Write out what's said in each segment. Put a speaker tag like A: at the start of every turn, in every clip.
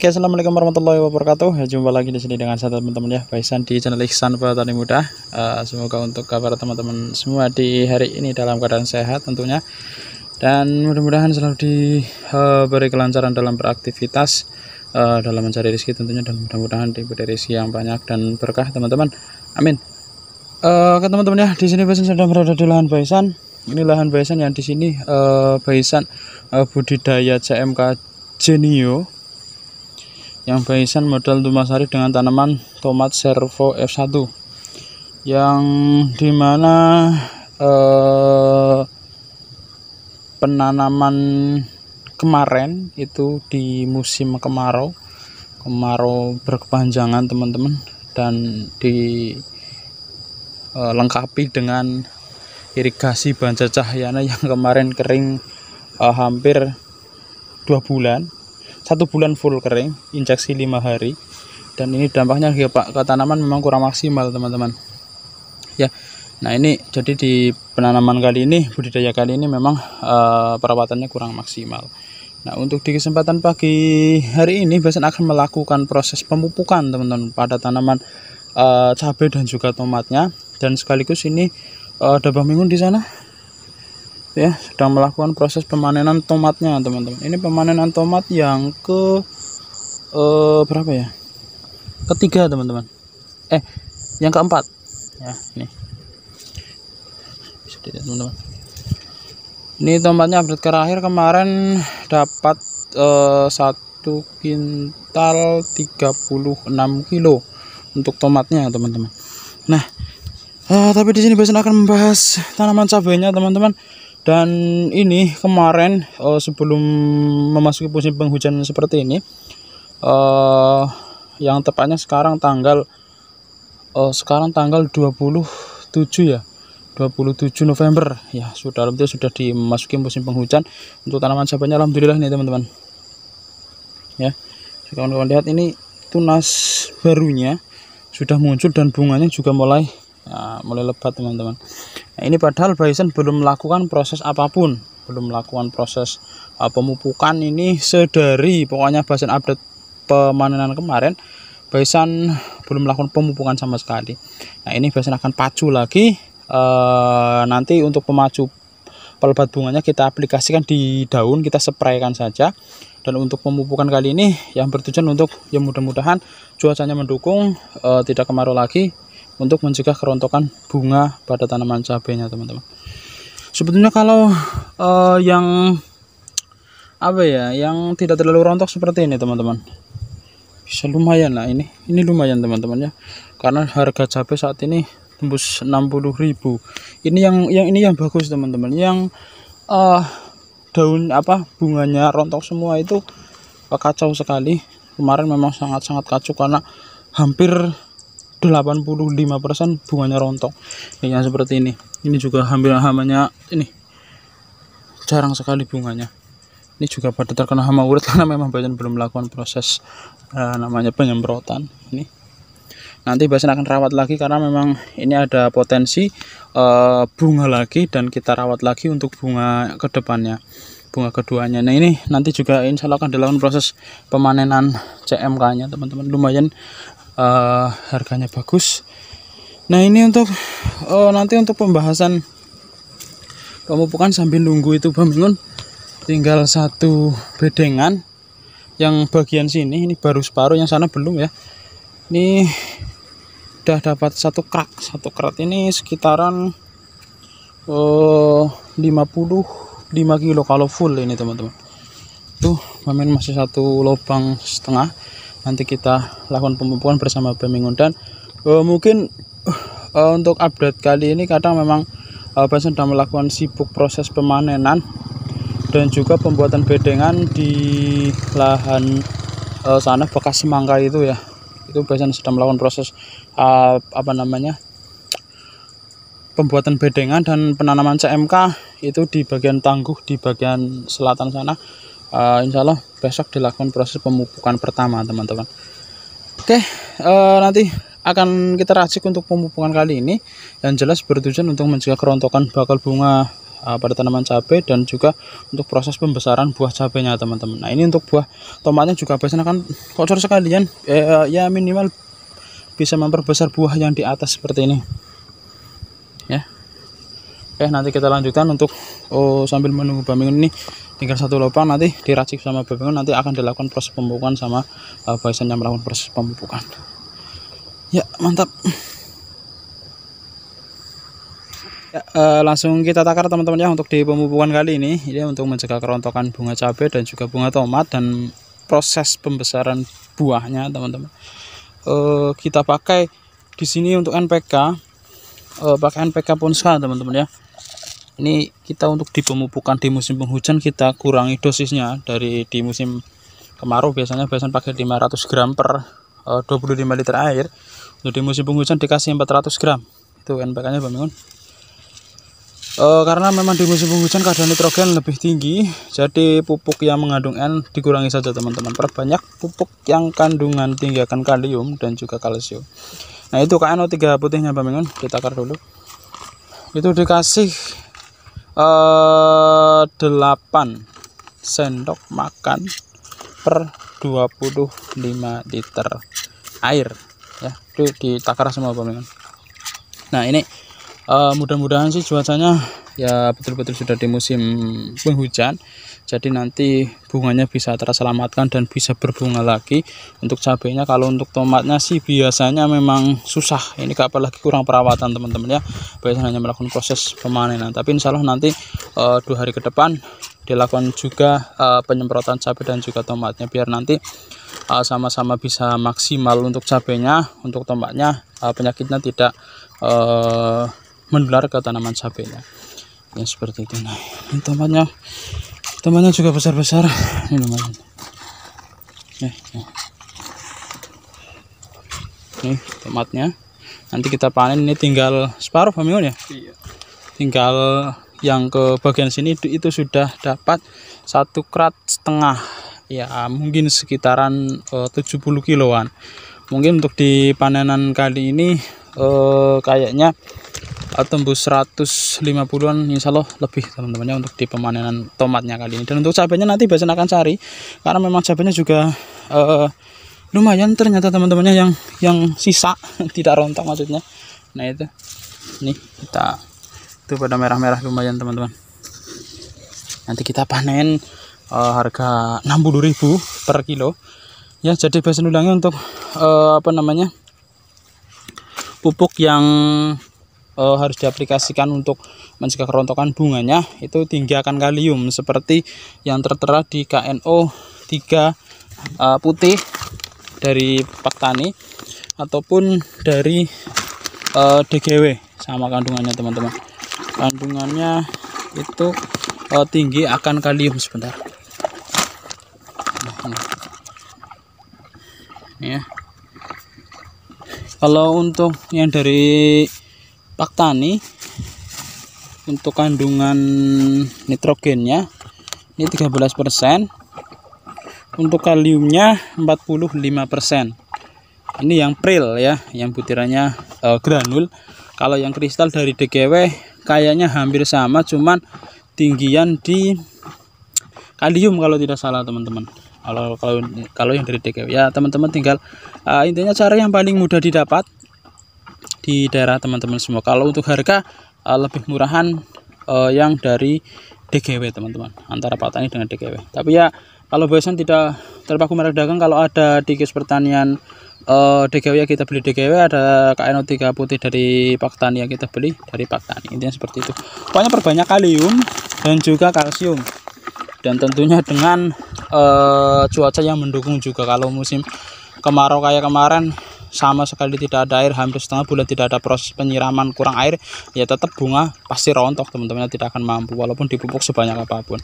A: Oke, assalamualaikum warahmatullahi wabarakatuh. Ya, jumpa lagi di sini dengan saya teman-teman ya, Baisan di channel Ihsan Petani Muda. Uh, semoga untuk kabar teman-teman semua di hari ini dalam keadaan sehat tentunya. Dan mudah-mudahan selalu diberi eh, uh, kelancaran dalam beraktivitas, uh, dalam mencari rezeki tentunya dan mudah-mudahan diberi rezeki yang banyak dan berkah teman-teman. Amin. Uh, teman-teman ya, di sini Baisan sedang berada di lahan Baisan. Ini lahan Baisan yang di sini uh, Baisan uh, budidaya CMK Genio yang Baisan modal Dumasari dengan tanaman tomat servo F1 yang dimana eh, penanaman kemarin itu di musim kemarau kemarau berkepanjangan teman-teman dan dilengkapi eh, dengan irigasi Banjar Cahyana yang kemarin kering eh, hampir dua bulan satu bulan full kering injeksi lima hari dan ini dampaknya ya Pak ke tanaman memang kurang maksimal teman-teman ya nah ini jadi di penanaman kali ini budidaya kali ini memang uh, perawatannya kurang maksimal Nah untuk di kesempatan pagi hari ini basen akan melakukan proses pemupukan teman-teman pada tanaman uh, cabai dan juga tomatnya dan sekaligus ini uh, ada Bang Mingun di sana ya sedang melakukan proses pemanenan tomatnya teman-teman ini pemanenan tomat yang ke eh, berapa ya ketiga teman-teman eh yang keempat ya ini bisa dilihat teman-teman ini tomatnya update terakhir kemarin dapat satu eh, satu kintal 36 kilo untuk tomatnya teman-teman nah eh, tapi di sini besok akan membahas tanaman cabenya teman-teman dan ini kemarin uh, sebelum memasuki musim penghujan seperti ini uh, yang tepatnya sekarang tanggal uh, sekarang tanggal 27 ya 27 November ya sudah itu sudah dimasuki musim penghujan untuk tanaman sahabatnya alhamdulillah nih teman-teman ya kawan-kawan lihat ini tunas barunya sudah muncul dan bunganya juga mulai ya, mulai lebat teman-teman Nah, ini padahal Bison belum melakukan proses apapun, belum melakukan proses uh, pemupukan ini sedari pokoknya Bison update pemanenan kemarin Bison belum melakukan pemupukan sama sekali. Nah, ini Bison akan pacu lagi uh, nanti untuk pemacu pelebat bunganya kita aplikasikan di daun kita spraykan saja dan untuk pemupukan kali ini yang bertujuan untuk yang mudah-mudahan cuacanya mendukung e, tidak kemarau lagi untuk mencegah kerontokan bunga pada tanaman cabenya teman-teman sebetulnya kalau uh, yang apa ya yang tidak terlalu rontok seperti ini teman-teman bisa lumayan lah ini ini lumayan teman-teman ya karena harga cabai saat ini tembus 60.000 ini yang yang ini yang bagus teman-teman yang uh, daun apa bunganya rontok semua itu kacau sekali kemarin memang sangat-sangat kacau karena hampir 85% bunganya rontok ini yang seperti ini ini juga hampir hamanya ini jarang sekali bunganya ini juga pada terkena hama urat karena memang banyak belum melakukan proses uh, namanya penyemprotan ini nanti biasanya akan rawat lagi karena memang ini ada potensi uh, bunga lagi dan kita rawat lagi untuk bunga kedepannya bunga keduanya. Nah ini nanti juga insya Allah akan dilakukan proses pemanenan CMK-nya teman-teman. Lumayan uh, harganya bagus nah ini untuk uh, nanti untuk pembahasan pemupukan sambil nunggu itu bangun tinggal satu bedengan yang bagian sini ini baru separuh yang sana belum ya ini udah dapat satu krak satu krat ini sekitaran uh, 50 5 kilo kalau full ini teman-teman tuh pamen masih satu lubang setengah nanti kita lakukan pemupukan bersama Bemingun dan uh, mungkin uh, untuk update kali ini kadang memang uh, eh, Bapak sudah melakukan sibuk proses pemanenan dan juga pembuatan bedengan di lahan uh, sana bekas semangka itu ya itu biasanya sedang melakukan proses uh, apa namanya pembuatan bedengan dan penanaman CMK itu di bagian tangguh di bagian selatan sana uh, insya Allah besok dilakukan proses pemupukan pertama teman-teman oke uh, nanti akan kita racik untuk pemupukan kali ini yang jelas bertujuan untuk mencegah kerontokan bakal bunga eh, pada tanaman cabai dan juga untuk proses pembesaran buah cabainya teman-teman. Nah ini untuk buah tomatnya juga biasanya kan Kocor sekalian eh, ya minimal bisa memperbesar buah yang di atas seperti ini ya. Oke nanti kita lanjutkan untuk oh, sambil menunggu bambing ini tinggal satu lubang nanti diracik sama bebingan nanti akan dilakukan proses pembukaan sama uh, eh, bison yang melakukan proses pembukaan ya mantap ya, uh, langsung kita takar teman-teman ya untuk di pemupukan kali ini ini untuk mencegah kerontokan bunga cabai dan juga bunga tomat dan proses pembesaran buahnya teman-teman uh, kita pakai di sini untuk NPK uh, pakai NPK sekarang teman-teman ya ini kita untuk di pemupukan di musim penghujan kita kurangi dosisnya dari di musim kemarau biasanya biasanya pakai 500 gram per e, eh, 25 liter air untuk di musim penghujan dikasih 400 gram itu NPK kan nya bangun e, eh, karena memang di musim penghujan kadar nitrogen lebih tinggi jadi pupuk yang mengandung N dikurangi saja teman-teman perbanyak pupuk yang kandungan tinggi akan kalium dan juga kalsium nah itu KNO3 putihnya bangun kita akar dulu itu dikasih eh, 8 sendok makan per 25 liter air ya itu ditakar semua pemirsa nah ini uh, mudah-mudahan sih cuacanya ya betul-betul sudah di musim penghujan jadi nanti bunganya bisa terselamatkan dan bisa berbunga lagi untuk cabenya kalau untuk tomatnya sih biasanya memang susah ini apalagi kurang perawatan teman-teman ya biasanya hanya melakukan proses pemanenan tapi insya Allah nanti e, dua hari ke depan dilakukan juga e, penyemprotan cabai dan juga tomatnya biar nanti eh, sama-sama e, bisa maksimal untuk cabenya untuk tomatnya e, penyakitnya tidak e, menular ke tanaman cabenya ya seperti itu nah ini tempatnya tempatnya juga besar besar ini lumayan nih, nih. nih tempatnya nanti kita panen ini tinggal separuh pamiun ya iya. tinggal yang ke bagian sini itu, itu sudah dapat satu krat setengah ya mungkin sekitaran eh, uh, 70 kiloan mungkin untuk di panenan kali ini uh, kayaknya atau tembus 150-an insya Allah lebih teman-temannya untuk di pemanenan tomatnya kali ini dan untuk cabenya nanti biasanya akan cari karena memang cabenya juga uh, lumayan ternyata teman-temannya yang yang sisa tidak rontok maksudnya nah itu nih kita itu pada merah-merah lumayan teman-teman nanti kita panen uh, harga 60.000 per kilo ya jadi bahasan ulangnya untuk uh, apa namanya pupuk yang e, harus diaplikasikan untuk mencegah kerontokan bunganya itu tinggi akan kalium seperti yang tertera di KNO 3 e, eh, putih dari petani ataupun dari e, eh, DGW sama kandungannya teman-teman kandungannya itu e, tinggi akan kalium sebentar ya kalau untuk yang dari laktani untuk kandungan nitrogennya ini 13% untuk kaliumnya 45% ini yang pril ya yang butirannya uh, granul kalau yang kristal dari DGW kayaknya hampir sama cuman tinggian di kalium kalau tidak salah teman-teman kalau kalau kalau yang dari DGW ya teman-teman tinggal uh, intinya cara yang paling mudah didapat di daerah teman-teman semua kalau untuk harga uh, lebih murahan uh, yang dari DGW teman-teman antara Patani dengan DGW tapi ya kalau biasanya tidak terpaku merek dagang kalau ada di kios pertanian uh, eh, DGW ya kita beli DGW ada KNO3 putih dari Tani ya kita beli dari Tani intinya seperti itu pokoknya perbanyak kalium dan juga kalsium dan tentunya dengan uh, cuaca yang mendukung juga kalau musim kemarau kayak kemarin sama sekali tidak ada air hampir setengah bulan tidak ada proses penyiraman kurang air ya tetap bunga pasti rontok teman-teman tidak akan mampu walaupun dipupuk sebanyak apapun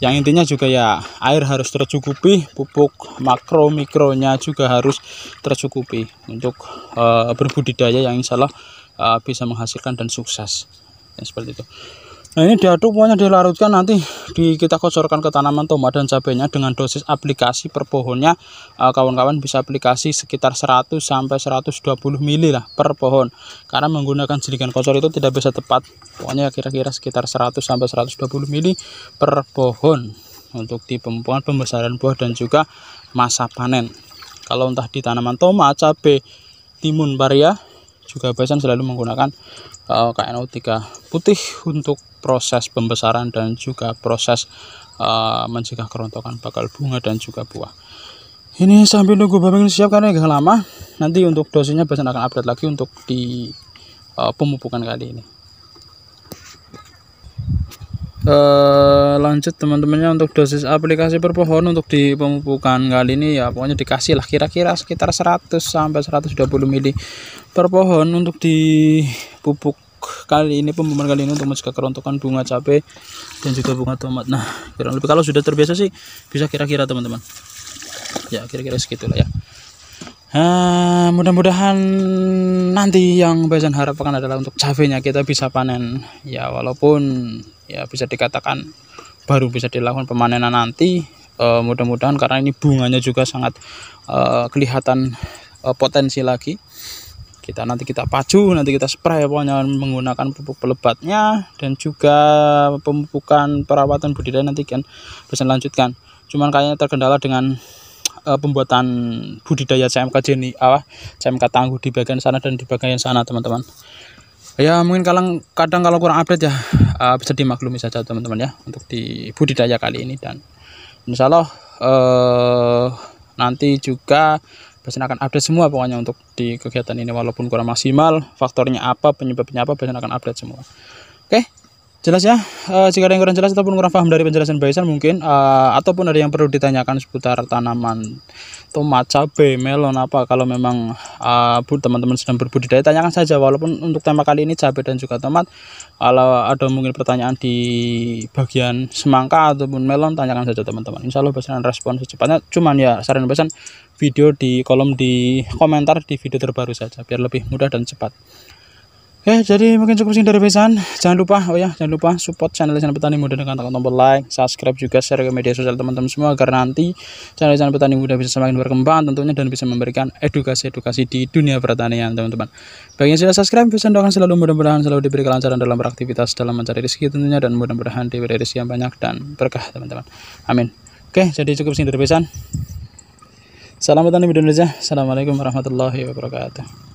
A: yang intinya juga ya air harus tercukupi pupuk makro mikronya juga harus tercukupi untuk uh, berbudidaya yang insya Allah uh, bisa menghasilkan dan sukses ya, seperti itu Nah ini diaduk pokoknya dilarutkan nanti di, kita kocorkan ke tanaman tomat dan cabenya dengan dosis aplikasi per pohonnya eh, kawan-kawan bisa aplikasi sekitar 100 sampai 120 ml lah per pohon karena menggunakan jerikan kocor itu tidak bisa tepat pokoknya kira-kira sekitar 100 sampai 120 ml per pohon untuk di pemupukan pembesaran buah dan juga masa panen kalau entah di tanaman tomat cabai timun paria juga biasanya selalu menggunakan uh, eh, KNO3 putih untuk proses pembesaran dan juga proses uh, mencegah kerontokan bakal bunga dan juga buah ini sambil nunggu ini siap karena ya, agak lama nanti untuk dosisnya biasanya akan update lagi untuk di uh, eh, pemupukan kali ini Uh, lanjut teman-temannya untuk dosis aplikasi per pohon untuk di pemupukan kali ini ya pokoknya dikasih lah kira-kira sekitar 100 sampai 120 mili per pohon untuk di pupuk kali ini pembuahan kali ini untuk mencegah kerontokan bunga cabe dan juga bunga tomat nah kurang lebih kalau sudah terbiasa sih bisa kira-kira teman-teman ya kira-kira segitulah ya Nah, mudah-mudahan nanti yang Bajan harapkan adalah untuk cabenya kita bisa panen ya walaupun ya bisa dikatakan baru bisa dilakukan pemanenan nanti uh, mudah-mudahan karena ini bunganya juga sangat uh, kelihatan uh, potensi lagi kita nanti kita pacu nanti kita spray pokoknya menggunakan pupuk pelebatnya dan juga pemupukan perawatan budidaya nanti kan bisa lanjutkan cuman kayaknya terkendala dengan uh, pembuatan budidaya CMK jenis apa CMK tangguh di bagian sana dan di bagian sana teman-teman ya mungkin kadang kadang kalau kurang update ya uh, bisa dimaklumi saja teman-teman ya untuk di budidaya kali ini dan insyaallah uh, eh, nanti juga bisa akan update semua pokoknya untuk di kegiatan ini walaupun kurang maksimal faktornya apa penyebabnya apa bisa akan update semua oke jelas ya uh, jika ada yang kurang jelas ataupun kurang paham dari penjelasan Baisan mungkin uh, ataupun ada yang perlu ditanyakan seputar tanaman tomat cabai melon apa kalau memang uh, teman-teman sedang berbudidaya tanyakan saja walaupun untuk tema kali ini cabai dan juga tomat kalau ada mungkin pertanyaan di bagian semangka ataupun melon tanyakan saja teman-teman Insya Allah Baisan respon secepatnya cuman ya saran Baisan video di kolom di komentar di video terbaru saja biar lebih mudah dan cepat Oke ya, jadi mungkin cukup sini dari pesan. Jangan lupa, oh ya, jangan lupa support channel channel petani muda dengan tekan tombol like, subscribe juga, share ke media sosial teman-teman semua agar nanti channel channel petani muda bisa semakin berkembang tentunya dan bisa memberikan edukasi-edukasi di dunia pertanian teman-teman. Bagi yang sudah subscribe, pesan doakan selalu mudah-mudahan selalu diberi kelancaran dalam beraktivitas dalam mencari rezeki tentunya dan mudah-mudahan diberi rezeki yang banyak dan berkah teman-teman. Amin. Oke, jadi cukup sini dari pesan. Salam petani muda Indonesia. Assalamualaikum warahmatullahi wabarakatuh.